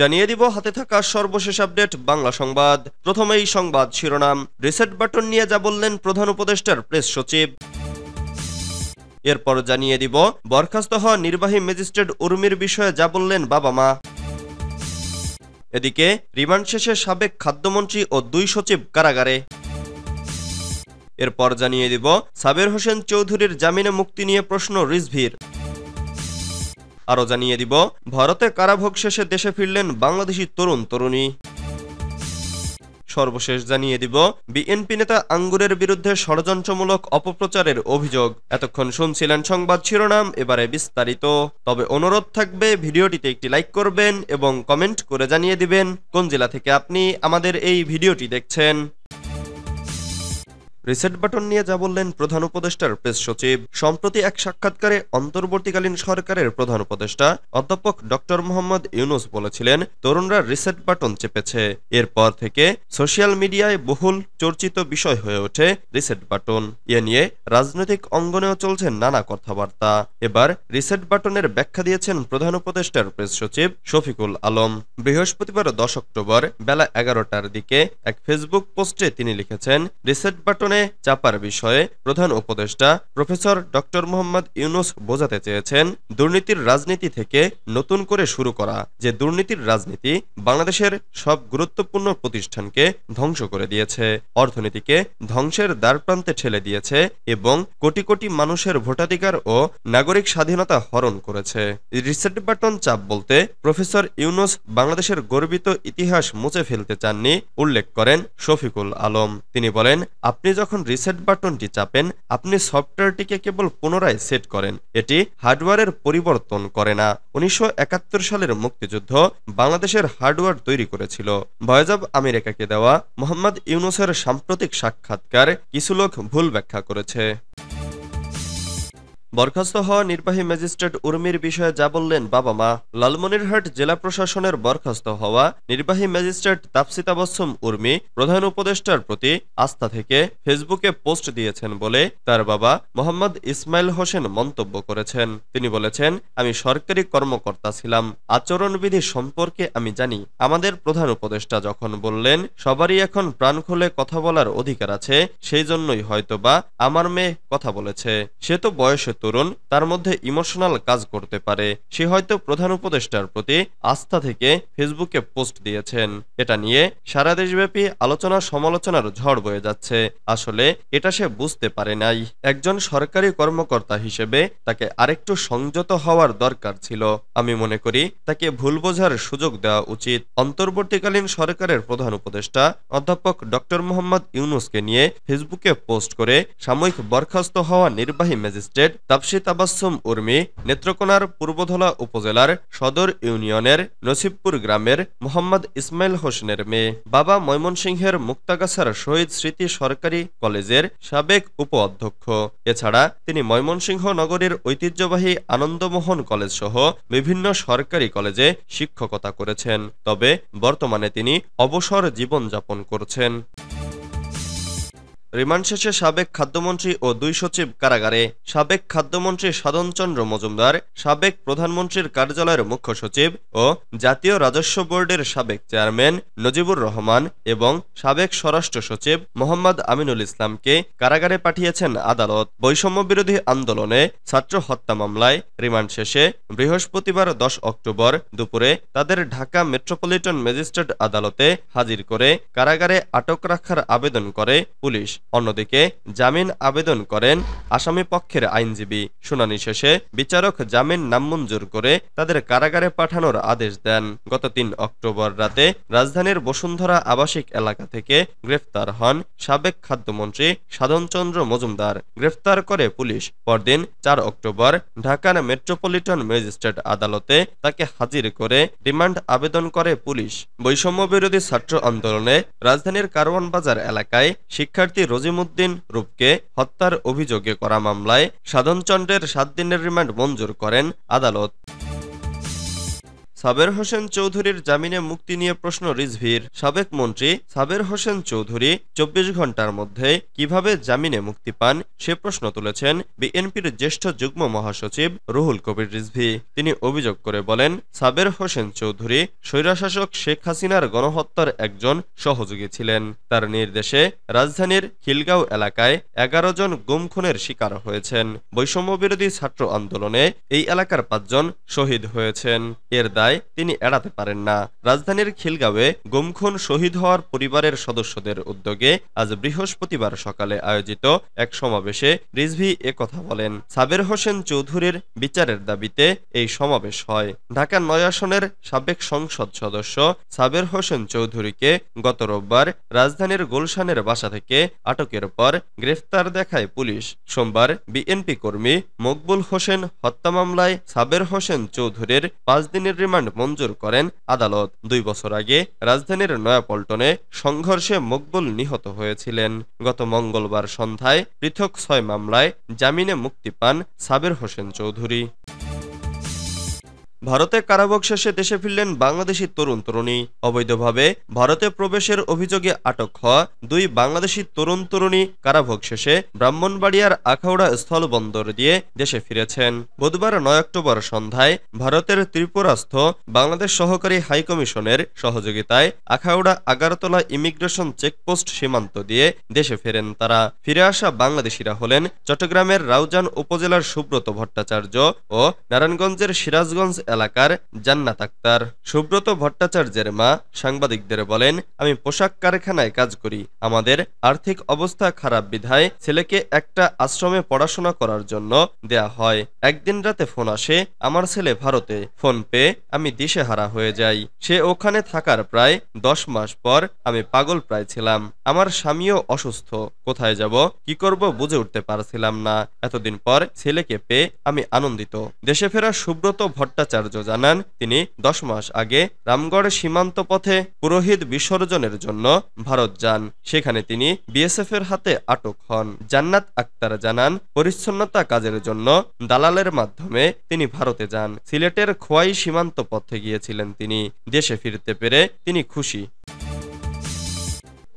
জানিয়ে দিব হাতে থাকা সর্বশেষ আপডেট বাংলা সংবাদ প্রথমেই সংবাদ শিরোনাম রিসেট বাটন নিয়ে যা বললেন প্রধান উপদেষ্টার প্রেস সচিব এরপর জানিয়ে দিব বরখাস্ত হওয়া নির্বাহী ম্যাজিস্ট্রেট উর্মির বিষয়ে যা বললেন বাবা মা এদিকে রিমান্ড শেষে সাবেক খাদ্যমন্ত্রী ও দুই সচিব কারাগারে এরপর জানিয়ে দিব সাবের হোসেন চৌধুরীর জামিনে মুক্তি নিয়ে প্রশ্ন রিজভির আরও জানিয়ে দিব ভারতে কারাভোগ শেষে দেশে ফিরলেন বাংলাদেশি তরুণ তরুণী সর্বশেষ জানিয়ে দিব বিএনপি নেতা আঙ্গুরের বিরুদ্ধে ষড়যন্ত্রমূলক অপপ্রচারের অভিযোগ এতক্ষণ শুনছিলেন সংবাদ শিরোনাম এবারে বিস্তারিত তবে অনুরোধ থাকবে ভিডিওটিতে একটি লাইক করবেন এবং কমেন্ট করে জানিয়ে দিবেন কোন জেলা থেকে আপনি আমাদের এই ভিডিওটি দেখছেন রিসেট বাটন নিয়ে যা বললেন প্রধান উপদেষ্টার প্রেস সচিব সম্প্রতি এক সাক্ষাৎকারে অন্তর্বর্তীকালীন সরকারের প্রধান উপদেষ্টা অধ্যাপক ডক্টর মোহাম্মদ ইউনুস বলেছিলেন তরুণরা রিসেট বাটন চেপেছে এরপর থেকে সোশ্যাল মিডিয়ায় বহুল চর্চিত বিষয় হয়ে ওঠে রিসেট বাটন এ নিয়ে রাজনৈতিক অঙ্গনেও চলছে নানা কথাবার্তা এবার রিসেট বাটনের ব্যাখ্যা দিয়েছেন প্রধান উপদেষ্টার প্রেস সচিব শফিকুল আলম বৃহস্পতিবার দশ অক্টোবর বেলা এগারোটার দিকে এক ফেসবুক পোস্টে তিনি লিখেছেন রিসেট বাটনে সামনে চাপার বিষয়ে প্রধান উপদেষ্টা প্রফেসর ডক্টর মোহাম্মদ ইউনুস বোঝাতে চেয়েছেন দুর্নীতির রাজনীতি থেকে নতুন করে শুরু করা যে দুর্নীতির রাজনীতি বাংলাদেশের সব গুরুত্বপূর্ণ প্রতিষ্ঠানকে ধ্বংস করে দিয়েছে অর্থনীতিকে ধ্বংসের দ্বারপ্রান্তে ঠেলে দিয়েছে এবং কোটি কোটি মানুষের ভোটাধিকার ও নাগরিক স্বাধীনতা হরণ করেছে রিসেট বাটন চাপ বলতে প্রফেসর ইউনুস বাংলাদেশের গর্বিত ইতিহাস মুছে ফেলতে চাননি উল্লেখ করেন শফিকুল আলম তিনি বলেন আপনি যখন যখন রিসেট বাটনটি চাপেন আপনি সফটওয়্যারটিকে কেবল পুনরায় সেট করেন এটি হার্ডওয়্যারের পরিবর্তন করে না উনিশশো সালের মুক্তিযুদ্ধ বাংলাদেশের হার্ডওয়্যার তৈরি করেছিল ভয়েজ অব আমেরিকাকে দেওয়া মোহাম্মদ ইউনুসের সাম্প্রতিক সাক্ষাৎকার কিছু লোক ভুল ব্যাখ্যা করেছে বরখাস্ত হওয়া নির্বাহী ম্যাজিস্ট্রেট উর্মির বিষয়ে যা বললেন বাবা মা লালমনিরহাট জেলা প্রশাসনের বরখাস্ত হওয়া নির্বাহী ম্যাজিস্ট্রেট তাপসিতাবসম উর্মি প্রধান উপদেষ্টার প্রতি আস্থা থেকে ফেসবুকে পোস্ট দিয়েছেন বলে তার বাবা মোহাম্মদ ইসমাইল হোসেন মন্তব্য করেছেন তিনি বলেছেন আমি সরকারি কর্মকর্তা ছিলাম আচরণবিধি সম্পর্কে আমি জানি আমাদের প্রধান উপদেষ্টা যখন বললেন সবারই এখন প্রাণ খুলে কথা বলার অধিকার আছে সেই জন্যই হয়তোবা আমার মেয়ে কথা বলেছে সে তো বয়সে তরুণ তার মধ্যে ইমোশনাল কাজ করতে পারে সে হয়তো প্রধান উপদেষ্টার প্রতি আস্থা থেকে ফেসবুকে পোস্ট দিয়েছেন এটা নিয়ে সারা দেশব্যাপী আলোচনা সমালোচনার ঝড় বয়ে যাচ্ছে আসলে এটা সে বুঝতে পারে নাই একজন সরকারি কর্মকর্তা হিসেবে তাকে আরেকটু সংযত হওয়ার দরকার ছিল আমি মনে করি তাকে ভুল বোঝার সুযোগ দেওয়া উচিত অন্তর্বর্তীকালীন সরকারের প্রধান উপদেষ্টা অধ্যাপক ডক্টর মোহাম্মদ ইউনুসকে নিয়ে ফেসবুকে পোস্ট করে সাময়িক বরখাস্ত হওয়া নির্বাহী ম্যাজিস্ট্রেট তাপসি তাবাসম উর্মি নেত্রকোনার পূর্বধলা উপজেলার সদর ইউনিয়নের নসিবপুর গ্রামের মোহাম্মদ ইসমাইল হোসেনের মেয়ে বাবা ময়মনসিংহের মুক্তাগাছার শহীদ স্মৃতি সরকারি কলেজের সাবেক উপ অধ্যক্ষ এছাড়া তিনি ময়মনসিংহ নগরীর ঐতিহ্যবাহী আনন্দমোহন কলেজ সহ বিভিন্ন সরকারি কলেজে শিক্ষকতা করেছেন তবে বর্তমানে তিনি অবসর জীবনযাপন করছেন রিমান্ড শেষে সাবেক খাদ্যমন্ত্রী ও দুই সচিব কারাগারে সাবেক খাদ্যমন্ত্রী সাধনচন্দ্র মজুমদার সাবেক প্রধানমন্ত্রীর কার্যালয়ের মুখ্য সচিব ও জাতীয় রাজস্ব বোর্ডের সাবেক চেয়ারম্যান নজিবুর রহমান এবং সাবেক স্বরাষ্ট্র সচিব মোহাম্মদ আমিনুল ইসলামকে কারাগারে পাঠিয়েছেন আদালত বৈষম্য বিরোধী আন্দোলনে ছাত্র হত্যা মামলায় রিমান্ড শেষে বৃহস্পতিবার দশ অক্টোবর দুপুরে তাদের ঢাকা মেট্রোপলিটন ম্যাজিস্ট্রেট আদালতে হাজির করে কারাগারে আটক রাখার আবেদন করে পুলিশ অন্যদিকে জামিন আবেদন করেন আসামি পক্ষের আইনজীবী শুনানি শেষে বিচারক জামিন নামঞ্জুর করে তাদের কারাগারে পাঠানোর আদেশ দেন গত তিন অক্টোবর রাতে রাজধানীর বসুন্ধরা আবাসিক এলাকা থেকে গ্রেফতার হন সাবেক খাদ্যমন্ত্রী সাধনচন্দ্র মজুমদার গ্রেফতার করে পুলিশ পরদিন চার অক্টোবর ঢাকার মেট্রোপলিটন ম্যাজিস্ট্রেট আদালতে তাকে হাজির করে রিমান্ড আবেদন করে পুলিশ বৈষম্য বিরোধী ছাত্র আন্দোলনে রাজধানীর কারওয়ান বাজার এলাকায় শিক্ষার্থী রজিমুদ্দিন রূপকে হত্যার অভিযোগে করা মামলায় সাধনচন্দ্রের সাত দিনের রিমান্ড মঞ্জুর করেন আদালত সাবের হোসেন চৌধুরীর জামিনে মুক্তি নিয়ে প্রশ্ন রিজভির সাবেক মন্ত্রী সাবের হোসেন চৌধুরী চব্বিশ ঘন্টার মধ্যে কিভাবে জামিনে মুক্তি পান সে প্রশ্ন তুলেছেন বিএনপির জ্যেষ্ঠ যুগ্ম মহাসচিব রুহুল কবির রিজভি তিনি অভিযোগ করে বলেন সাবের হোসেন চৌধুরী স্বৈরাশাসক শেখ হাসিনার গণহত্যার একজন সহযোগী ছিলেন তার নির্দেশে রাজধানীর খিলগাঁও এলাকায় এগারো জন গুমখুনের শিকার হয়েছেন বৈষম্যবিরোধী ছাত্র আন্দোলনে এই এলাকার পাঁচজন শহীদ হয়েছেন এর দায় হামলায় তিনি এড়াতে পারেন না রাজধানীর খিলগাঁওয়ে গুমখুন শহীদ হওয়ার পরিবারের সদস্যদের উদ্যোগে আজ বৃহস্পতিবার সকালে আয়োজিত এক সমাবেশে রিজভি কথা বলেন সাবের হোসেন চৌধুরীর বিচারের দাবিতে এই সমাবেশ হয় ঢাকা নয়াসনের সাবেক সংসদ সদস্য সাবের হোসেন চৌধুরীকে গত রোববার রাজধানীর গুলশানের বাসা থেকে আটকের পর গ্রেফতার দেখায় পুলিশ সোমবার বিএনপি কর্মী মকবুল হোসেন হত্যা মামলায় সাবের হোসেন চৌধুরীর পাঁচ দিনের রিমান্ড রিমান্ড মঞ্জুর করেন আদালত দুই বছর আগে রাজধানীর নয়াপল্টনে সংঘর্ষে মকবুল নিহত হয়েছিলেন গত মঙ্গলবার সন্ধ্যায় পৃথক ছয় মামলায় জামিনে মুক্তি পান সাবের হোসেন চৌধুরী ভারতে কারাভোগ শেষে দেশে ফিরলেন বাংলাদেশি তরুণ তরুণী অবৈধভাবে ভারতে প্রবেশের অভিযোগে আটক হওয়া দুই বাংলাদেশি তরুণ তরুণী কারাভোগ শেষে ব্রাহ্মণবাড়িয়ার আখাউড়া স্থল বন্দর দিয়ে দেশে ফিরেছেন বুধবার নয় অক্টোবর সন্ধ্যায় ভারতের ত্রিপুরাস্থ বাংলাদেশ সহকারী হাইকমিশনের সহযোগিতায় আখাউড়া আগারতলা ইমিগ্রেশন চেকপোস্ট সীমান্ত দিয়ে দেশে ফেরেন তারা ফিরে আসা বাংলাদেশিরা হলেন চট্টগ্রামের রাউজান উপজেলার সুব্রত ভট্টাচার্য ও নারায়ণগঞ্জের সিরাজগঞ্জ এলাকার জান্নাত আক্তার সুব্রত ভট্টাচার্যের মা সাংবাদিকদের বলেন আমি পোশাক কারখানায় কাজ করি আমাদের আর্থিক অবস্থা খারাপ বিধায় ছেলেকে একটা আশ্রমে পড়াশোনা করার জন্য দেয়া হয় একদিন রাতে ফোন আসে আমার ছেলে ভারতে ফোন পেয়ে আমি দিশে হারা হয়ে যাই সে ওখানে থাকার প্রায় দশ মাস পর আমি পাগল প্রায় ছিলাম আমার স্বামীও অসুস্থ কোথায় যাব কি করব বুঝে উঠতে পারছিলাম না এতদিন পর ছেলেকে পেয়ে আমি আনন্দিত দেশে ফেরা সুব্রত ভট্টাচার্য আচার্য জানান তিনি দশ মাস আগে রামগড় সীমান্ত পথে পুরোহিত বিসর্জনের জন্য ভারত যান সেখানে তিনি এর হাতে আটক হন জান্নাত আক্তার জানান পরিচ্ছন্নতা কাজের জন্য দালালের মাধ্যমে তিনি ভারতে যান সিলেটের খোয়াই সীমান্ত পথে গিয়েছিলেন তিনি দেশে ফিরতে পেরে তিনি খুশি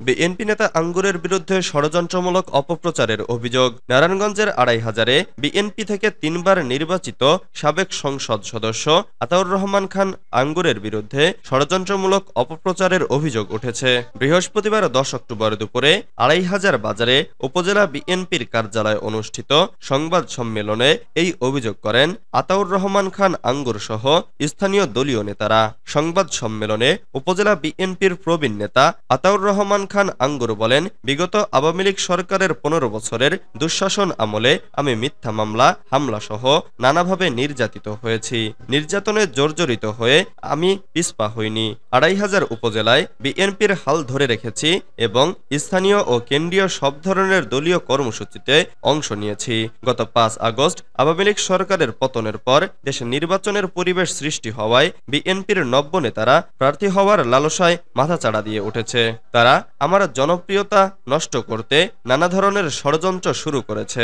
বিএনপি নেতা আঙ্গুরের বিরুদ্ধে ষড়যন্ত্রমূলক অপপ্রচারের অভিযোগ নারায়ণগঞ্জের আড়াই হাজারে বিএনপি থেকে তিনবার নির্বাচিত সাবেক সংসদ সদস্য আতাউর রহমান খান আঙ্গুরের বিরুদ্ধে ষড়যন্ত্রমূলক অপপ্রচারের অভিযোগ উঠেছে বৃহস্পতিবার দশ অক্টোবর দুপুরে আড়াই হাজার বাজারে উপজেলা বিএনপির কার্যালয়ে অনুষ্ঠিত সংবাদ সম্মেলনে এই অভিযোগ করেন আতাউর রহমান খান আঙ্গুর সহ স্থানীয় দলীয় নেতারা সংবাদ সম্মেলনে উপজেলা বিএনপির প্রবীণ নেতা আতাউর রহমান খান আঙ্গুর বলেন বিগত আওয়ামী লীগ সরকারের পনেরো বছরের দুঃশাসন আমলে আমি মিথ্যা মামলা হামলা সহ নানাভাবে নির্যাতিত হয়েছি নির্যাতনে জর্জরিত হয়ে আমি পিসপা হইনি আড়াই হাজার উপজেলায় বিএনপির হাল ধরে রেখেছি এবং স্থানীয় ও কেন্দ্রীয় সব ধরনের দলীয় কর্মসূচিতে অংশ নিয়েছি গত পাঁচ আগস্ট আওয়ামী লীগ সরকারের পতনের পর দেশে নির্বাচনের পরিবেশ সৃষ্টি হওয়ায় বিএনপির নব্য নেতারা প্রার্থী হওয়ার লালসায় মাথা চাড়া দিয়ে উঠেছে তারা আমার জনপ্রিয়তা নষ্ট করতে নানা ধরনের ষড়যন্ত্র শুরু করেছে